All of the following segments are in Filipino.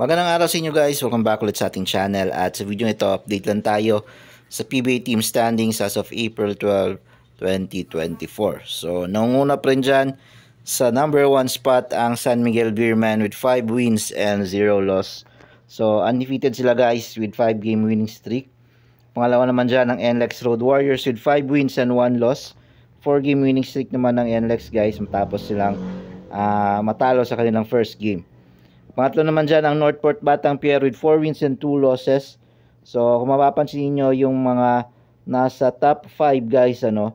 Magandang araw sa inyo guys. Welcome back ulit sa ating channel. At sa video nito, update lang tayo sa PBA team standings as of April 12, 2024. So, nangunguna pa rin dyan sa number 1 spot ang San Miguel Beerman with 5 wins and 0 loss. So, undefeated sila guys with 5 game winning streak. Pangalawa naman dyan ang NLEX Road Warriors with 5 wins and 1 loss. 4 game winning streak naman ng NLEX guys matapos silang uh, matalo sa kanilang first game. Pangatlo naman dyan ang Northport Batang Pier with 4 wins and 2 losses. So, kung mapapansin niyo yung mga nasa top 5 guys, ano,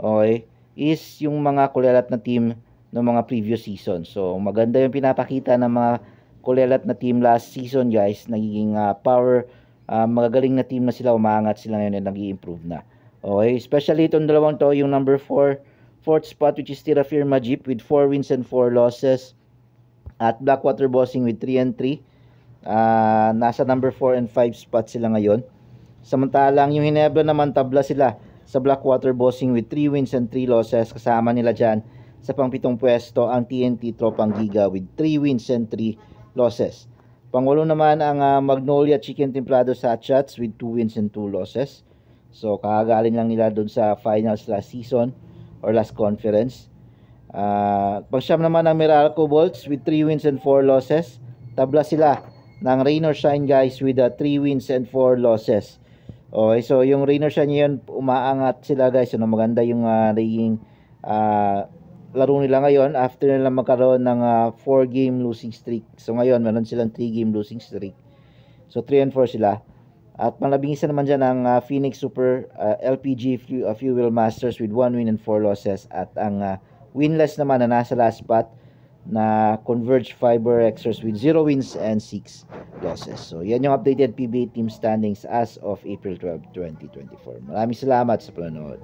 okay, is yung mga kulelat na team ng mga previous season. So, maganda yung pinapakita ng mga kulelat na team last season, guys. Nagiging uh, power, uh, magagaling na team na sila, umangat sila ngayon at nag improve na. Okay, especially itong dalawang to, yung number 4, fourth spot which is Tira Firma Jeep with 4 wins and 4 losses. At Blackwater Bossing with 3 and 3. Uh, ah, nasa number 4 and 5 spot sila ngayon. Samantalang yung Hinebra naman tabla sila sa Blackwater Bossing with 3 wins and 3 losses. Kasama nila dyan sa pangpitong pwesto ang TNT Tropang Giga with 3 wins and 3 losses. Pangulo naman ang uh, Magnolia Chicken Templado Sachats with 2 wins and 2 losses. So kakagaling lang nila doon sa finals last season or last conference. Uh, ah, pagsyam naman ng Meralco Bolts with 3 wins and 4 losses. Tabla sila ng rain or shine guys with 3 uh, ah, wins and 4 losses. Okay, so yung rain or shine yun, umaangat sila guys. Ano, maganda yung uh, ah, naging uh, laro nila ngayon after nila magkaroon ng 4 uh, game losing streak. So ngayon, meron silang 3 game losing streak. So 3 and 4 sila. At malabingisan naman dyan ang uh, Phoenix Super uh, LPG Fuel Masters with 1 win and 4 losses. At ang uh, winless naman na nasa last spot na Converge Fiber Xers with 0 wins and 6 losses. So, yan yung updated PBA team standings as of April 12, 2024. Maraming salamat sa panonood.